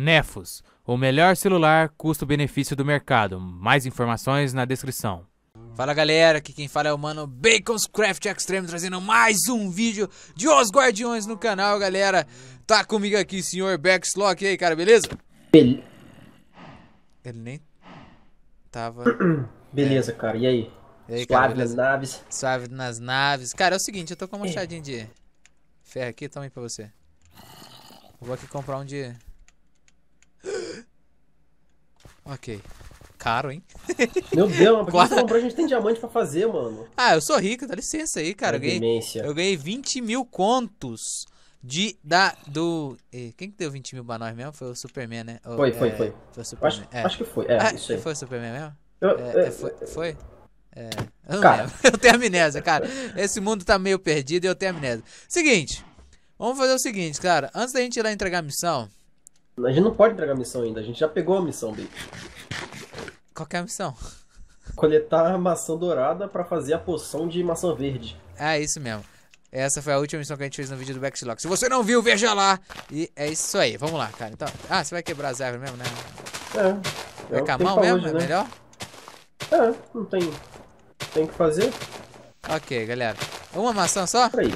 Nefos, o melhor celular custo-benefício do mercado. Mais informações na descrição. Fala galera, aqui quem fala é o mano Bacon's Craft Extreme trazendo mais um vídeo de Os Guardiões no canal, galera. Tá comigo aqui, senhor Backslock. E aí, cara, beleza? Be Ele nem tava. Beleza, é. cara, e aí? E aí Suave cara, nas naves. Suave nas naves. Cara, é o seguinte, eu tô com uma é. machadinha de ferro aqui, toma aí pra você. Vou aqui comprar um de Ok. Caro, hein? Meu Deus, mas Quase... você comprou, a gente tem diamante pra fazer, mano. Ah, eu sou rico, dá licença aí, cara. eu ganhei, demência. eu ganhei 20 mil contos de, da, do... quem que deu 20 mil pra nós mesmo? Foi o Superman, né? foi, foi, é, foi. Foi o Superman. Acho, é. acho que foi, é, ah, isso aí. Foi o Superman mesmo? Eu, é, é, foi? foi? É, eu, cara. eu tenho amnésia, cara. Esse mundo tá meio perdido e eu tenho amnésia. Seguinte, vamos fazer o seguinte, cara. Antes da gente ir lá entregar a missão, a gente não pode entregar a missão ainda, a gente já pegou a missão, Baby. Qual é a missão? Coletar a maçã dourada para fazer a poção de maçã verde. Ah, é isso mesmo. Essa foi a última missão que a gente fez no vídeo do Backlock. Se você não viu, veja lá. E é isso aí. Vamos lá, cara. Então, ah, você vai quebrar as árvores mesmo, né? É. é vai é com a mão mesmo? Hoje, é né? É melhor? É, não tem. Tem que fazer. Ok, galera. Uma maçã só? Peraí.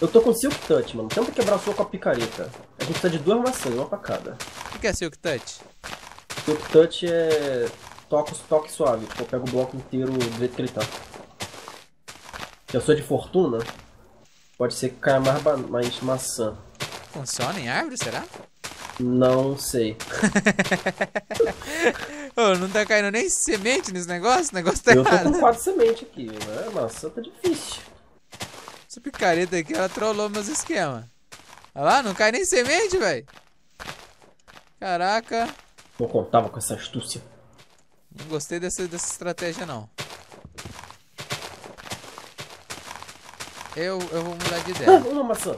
Eu tô com Silk Touch, mano. Tenta quebrar a sua com a picareta gente tá de duas maçãs, uma pra cada. O que é Silk Touch? Silk Touch é toque, toque suave. eu pego o bloco inteiro do jeito que ele tá. Eu sou de fortuna. Pode ser que caia mais, mais maçã. Funciona em árvore, será? Não sei. não tá caindo nem semente nesse negócio? O negócio tá eu errado. Eu tô com quatro sementes aqui, né? Maçã tá difícil. Essa picareta aqui, ela trollou meus esquemas. Olha lá, não cai nem semente, velho. Caraca. Não contava com essa astúcia. Não gostei dessa, dessa estratégia, não. Eu, eu vou mudar de ideia. Ah, uma maçã.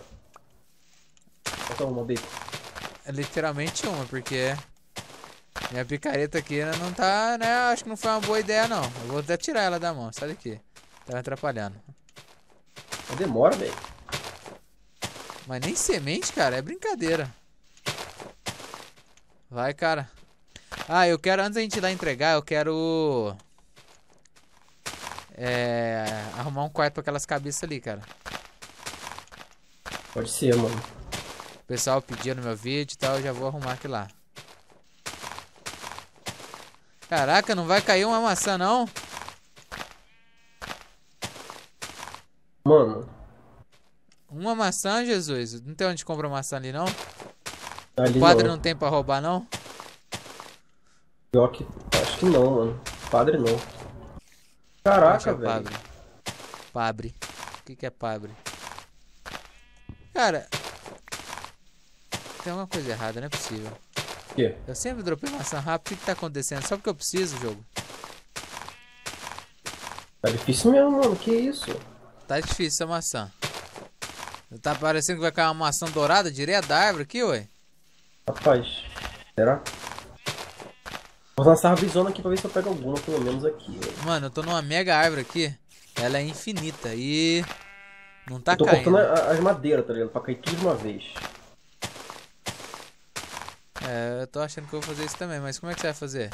Falta uma, bico. É literalmente uma, porque... Minha picareta aqui né, não tá, né? Acho que não foi uma boa ideia, não. Eu vou até tirar ela da mão, sai daqui. Tá me atrapalhando. Demora, velho. Mas nem semente, cara, é brincadeira. Vai, cara. Ah, eu quero, antes da gente ir lá entregar, eu quero... É... Arrumar um quarto pra aquelas cabeças ali, cara. Pode ser, mano. O pessoal pediu no meu vídeo e tal, eu já vou arrumar aqui lá. Caraca, não vai cair uma maçã, não? Mano, uma maçã, Jesus? Não tem onde comprar maçã ali, não? Tá ali o padre não. não. tem pra roubar, não? Pior que... Acho que não, mano. Padre não. Caraca, é velho. Pabre. O que, que é pabre? Cara... Tem alguma coisa errada, não é possível. O quê? Eu sempre dropei maçã rápido. O que, que tá acontecendo? Só porque eu preciso, jogo. Tá difícil mesmo, mano. Que isso? Tá difícil essa maçã. Tá parecendo que vai cair uma maçã dourada direto da árvore aqui, ué? Rapaz, será? Vou usar a visona aqui pra ver se eu pego alguma, pelo menos aqui. Ué. Mano, eu tô numa mega árvore aqui. Ela é infinita e... Não tá eu tô caindo. cortando as madeiras, tá ligado? Pra cair tudo de uma vez. É, eu tô achando que eu vou fazer isso também, mas como é que você vai fazer?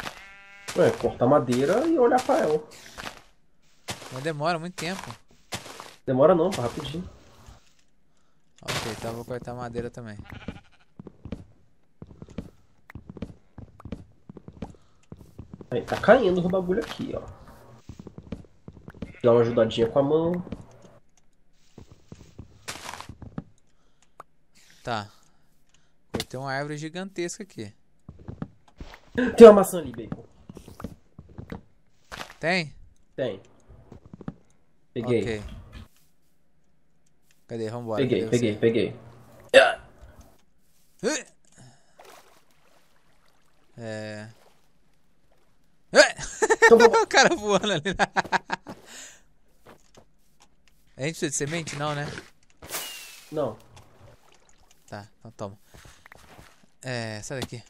Ué, cortar madeira e olhar pra ela. Mas demora muito tempo. Demora não, tá rapidinho. Ok, então eu vou cortar madeira também. Aí, tá caindo o bagulho aqui, ó. Dá uma ajudadinha com a mão. Tá. Cortei uma árvore gigantesca aqui. Tem uma maçã ali, Bacon. Tem? Tem. Peguei. Okay. Cadê? Vambora. Peguei, cadê peguei, peguei. Ah! É. é. Então o cara voando ali. A gente precisa de semente? Não, né? Não. Tá, então toma. É, sai daqui.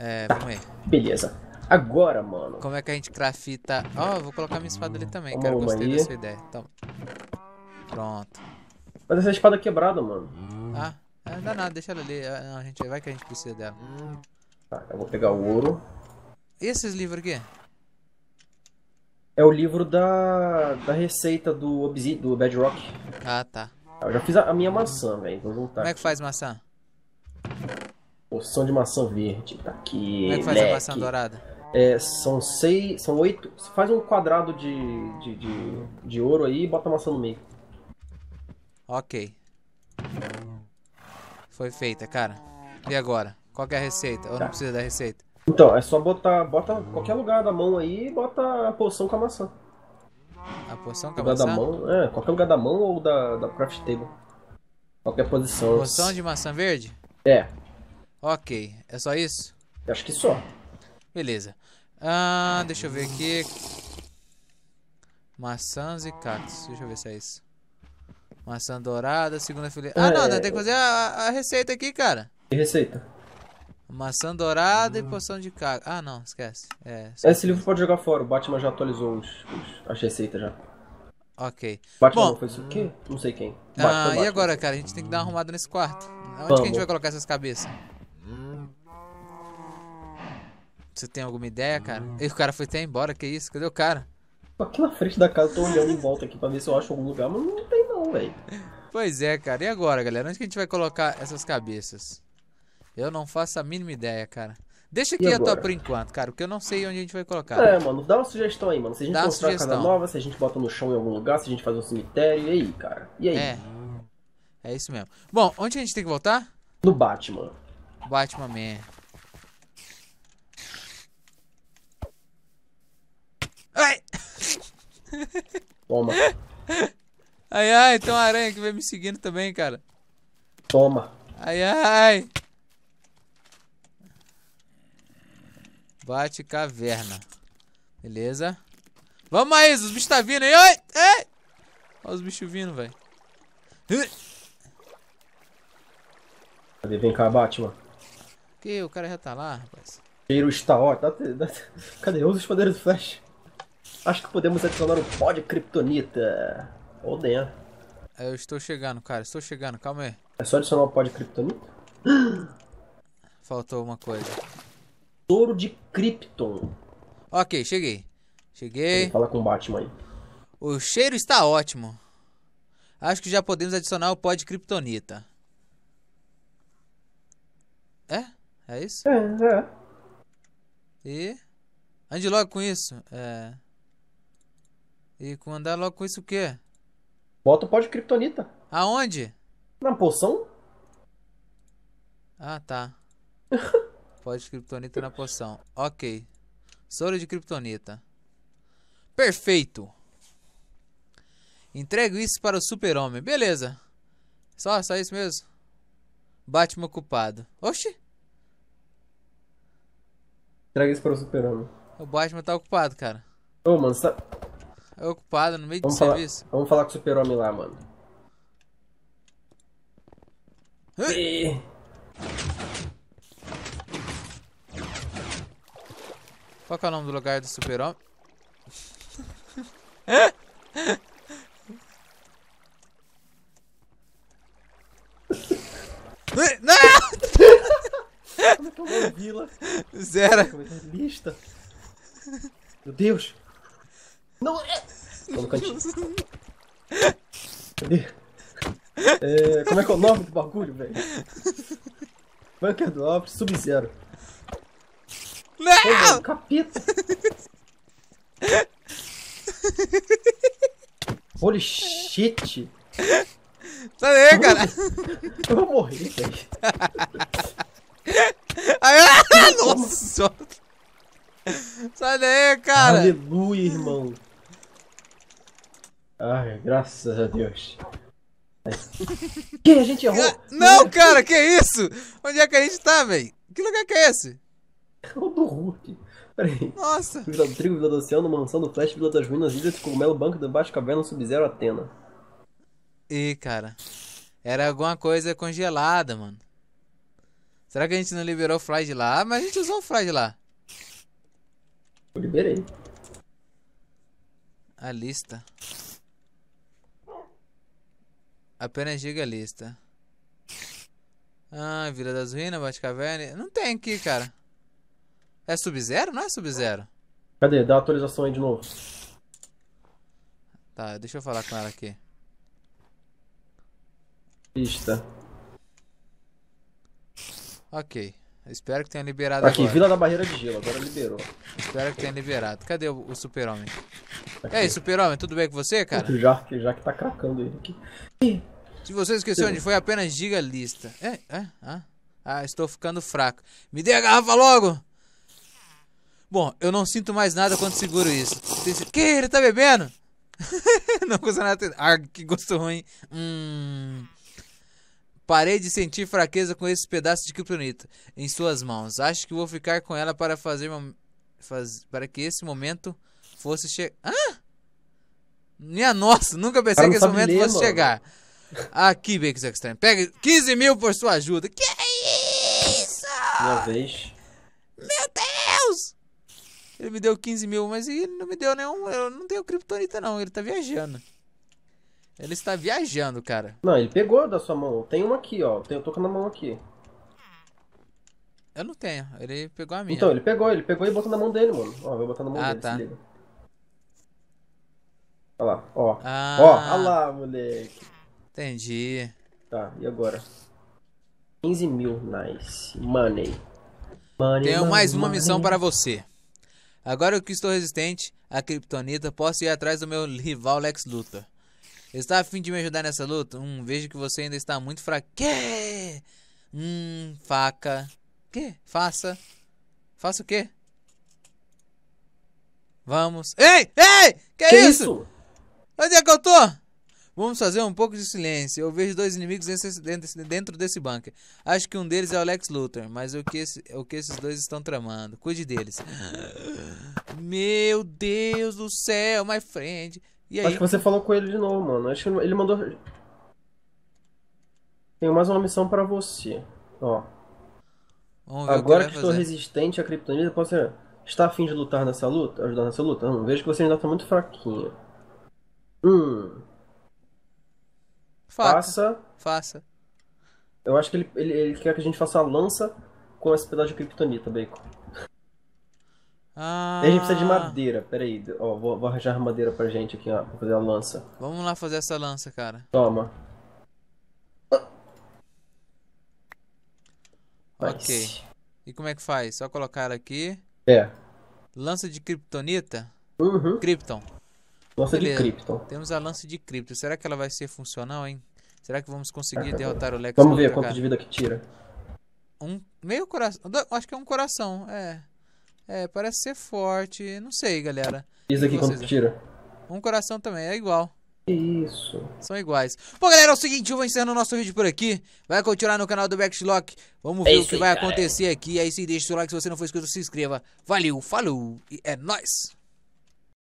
É, vamos aí. Beleza. Agora, mano. Como é que a gente crafta... Ó, oh, vou colocar minha espada ali também, cara. Gostei aí. ideia. Toma. Pronto. Mas essa espada é quebrada, mano. Ah, é, não dá nada, deixa ela ali. Ah, não, a gente, vai que a gente precisa dela. Tá, eu vou pegar o ouro. E esses livros aqui? É o livro da, da receita do, Obsi, do Bedrock. Ah, tá. Eu já fiz a, a minha maçã, velho. Vou voltar. Como é que faz maçã? Poção de maçã verde. Tá aqui. Como é que faz leque. a maçã dourada? É, são seis. São oito. Você faz um quadrado de, de, de, de ouro aí e bota a maçã no meio. Ok. Foi feita, cara. E agora? Qual é a receita? Ou tá. não precisa da receita? Então, é só botar. Bota qualquer lugar da mão aí e bota a poção com a maçã. A poção com a maçã? Da mão, é, qualquer lugar da mão ou da, da craft table. Qualquer posição. Poção de maçã verde? É. Ok. É só isso? Eu acho que só. Beleza. Ah, deixa eu ver aqui. Maçãs e cactos. Deixa eu ver se é isso. Maçã dourada, segunda filha. Ah, é... não, né? tem que fazer a, a, receita aqui, cara. Que receita? Maçã dourada hum. e poção de caga. Ah, não, esquece. É, só... Esse livro pode jogar fora, o Batman já atualizou os, os, as receitas já. Ok. Batman Bom, foi isso aqui? Não sei quem. ah, Batman, e Batman. agora, cara? A gente tem que dar uma hum. arrumada nesse quarto. Onde Vamos. que a gente vai colocar essas cabeças? Hum. Você tem alguma ideia, cara? E o cara foi até embora, que isso? Cadê o cara? Aqui na frente da casa, eu tô olhando em volta aqui pra ver se eu acho algum lugar, mas não tem não, velho. Pois é, cara. E agora, galera? Onde que a gente vai colocar essas cabeças? Eu não faço a mínima ideia, cara. Deixa aqui a tua por enquanto, cara, porque eu não sei onde a gente vai colocar. É, mano, dá uma sugestão aí, mano. Se a gente dá constrói uma, casa nova, se a gente bota no chão em algum lugar, se a gente faz um cemitério, e aí, cara? E aí? É. É isso mesmo. Bom, onde a gente tem que voltar? No Batman. Batman Man. Ai! Toma. Ai, ai, tem uma aranha que vem me seguindo também, cara. Toma. Ai, ai. Bate caverna. Beleza. Vamos aí, os bichos tá vindo aí. Ai, ai. Olha os bichos vindo, velho. Cadê? Vem cá, Batman. Que? O cara já tá lá, rapaz. Cheiro está ótimo. cadê? Usa os poderes do Flash. Acho que podemos adicionar o pó de kryptonita. Ou dentro. É, eu estou chegando, cara. Estou chegando, calma aí. É só adicionar o pó de criptonita? Faltou uma coisa. Touro de Krypton. Ok, cheguei. Cheguei. Fala com o Batman aí. O cheiro está ótimo. Acho que já podemos adicionar o pó de criptonita. É? É isso? É, é. E. Ande logo com isso. É. E com andar logo com isso o quê? Bota o pó de criptonita. Aonde? Na poção. Ah, tá. pó de criptonita na poção. Ok. Soro de criptonita. Perfeito. Entrego isso para o super-homem. Beleza. Só, só isso mesmo. Batman culpado. Oxi. Entrega isso para o super-homem. O Batman tá ocupado, cara. Ô, oh, mano, você tá... É Ocupado no meio vamos do falar, serviço. Vamos falar com o super-homem lá, mano. E... Qual é o nome do lugar do super-homem? Não! Como é que é uma vila? Zero. Lista. Meu Deus. Não, é... Tô no cantinho. Cadê? É, como é que é o nome do bagulho, velho? Bunker é é do Alpes Sub-Zero. Não! Pô, mano, capeta! Holy shit! Tá aí, cara! Eu vou morrer, velho. Ai, ah, nossa Sai daí, cara! Aleluia, irmão! Ai, graças a Deus. Que a gente errou? Ah, não, cara, que isso? Onde é que a gente tá, velho? Que lugar que é esse? É o do Hulk. Peraí. Nossa. Vila do Trigo, Vila do Oceano, Mansão do Flash, Vila das Ruínas, Ilha de Cogumelo, Banco debaixo Baixo, Caverna, Sub-Zero, Atena. Ih, cara. Era alguma coisa congelada, mano. Será que a gente não liberou o Fly de lá? Ah, mas a gente usou o Fly de lá. Eu liberei. A lista. Apenas diga a lista. Ah, Vila das Ruínas, Batcaverna. Não tem aqui, cara. É Sub-Zero? Não é Sub-Zero? Cadê? Dá atualização aí de novo. Tá, deixa eu falar com ela aqui. Lista. Ok. Espero que tenha liberado tá Aqui, agora. Vila da Barreira de Gelo, agora liberou. Espero que tenha liberado. Cadê o, o super-homem? Tá e aí, super-homem, tudo bem com você, cara? Já, já que tá cracando ele aqui. Se você esqueceu onde foi, apenas diga a lista. É, é, ah, ah, estou ficando fraco. Me dê a garrafa logo! Bom, eu não sinto mais nada quando seguro isso. Que? Ele tá bebendo? não custa nada. Ah, que gosto ruim. Hum... Parei de sentir fraqueza com esse pedaço de criptonita em suas mãos. Acho que vou ficar com ela para fazer faz, para que esse momento fosse chegar. Ah! Minha nossa, nunca pensei que esse momento ler, fosse mano. chegar. Aqui, Bakers Extreme. Pega 15 mil por sua ajuda. Que isso? Uma vez. Meu Deus! Ele me deu 15 mil, mas ele não me deu nenhum. Eu não tenho criptonita, não. Ele tá viajando. Ele está viajando, cara. Não, ele pegou da sua mão. Tem uma aqui, ó. Eu tô com na mão aqui. Eu não tenho. Ele pegou a minha. Então, ele pegou. Ele pegou e botou na mão dele, mano. Ó, vou botar na mão ah, dele. Ah, tá. Olha lá, ó. Ah. Ó, olha lá, moleque. Entendi. Tá, e agora? 15 mil, nice. Money. money Tenho money, mais uma money. missão para você. Agora que estou resistente à Kryptonita, posso ir atrás do meu rival Lex Luthor. Está a fim de me ajudar nessa luta? Hum, vejo que você ainda está muito fraco. Que? Hum, faca. Que? Faça. Faça o quê? Vamos. Ei! Ei! Que, que é isso? isso? Onde é que eu tô? Vamos fazer um pouco de silêncio. Eu vejo dois inimigos dentro desse bunker. Acho que um deles é o Lex Luthor, mas o que, esse, o que esses dois estão tramando? Cuide deles. Meu Deus do céu, my friend. E aí? Acho que você falou com ele de novo, mano. Acho que ele mandou. Tenho mais uma missão para você. Ó. Agora que, que estou resistente à criptonita, posso. Está afim de lutar nessa luta? Ajudar nessa luta? Não, vejo que você ainda está muito fraquinho. Hum. Faca. Faça. Faça. Eu acho que ele, ele, ele, quer que a gente faça a lança com esse pedaço de criptonita, Bacon. Ah. E a gente precisa de madeira, peraí. Ó, vou, vou arranjar madeira pra gente aqui, ó, pra fazer a lança. Vamos lá fazer essa lança, cara. Toma. Ah. Ok. E como é que faz? Só colocar aqui. É. Lança de Kryptonita? Uhum. Krypton. Lança Beleza. de Krypton. Temos a lança de Krypton. Será que ela vai ser funcional, hein? Será que vamos conseguir ah, derrotar o Lex? Vamos ver quanto cara? de vida que tira. Um meio coração. Acho que é um coração, é. É, parece ser forte. Não sei, galera. isso aqui quanto tira. Um coração também, é igual. Isso. São iguais. Bom, galera, é o seguinte, eu vou encerrando o nosso vídeo por aqui. Vai continuar no canal do Backlock. Vamos é ver o que aí, vai cara. acontecer aqui. Aí se deixa o seu like. Se você não for inscrito, se inscreva. Valeu, falou e é nóis.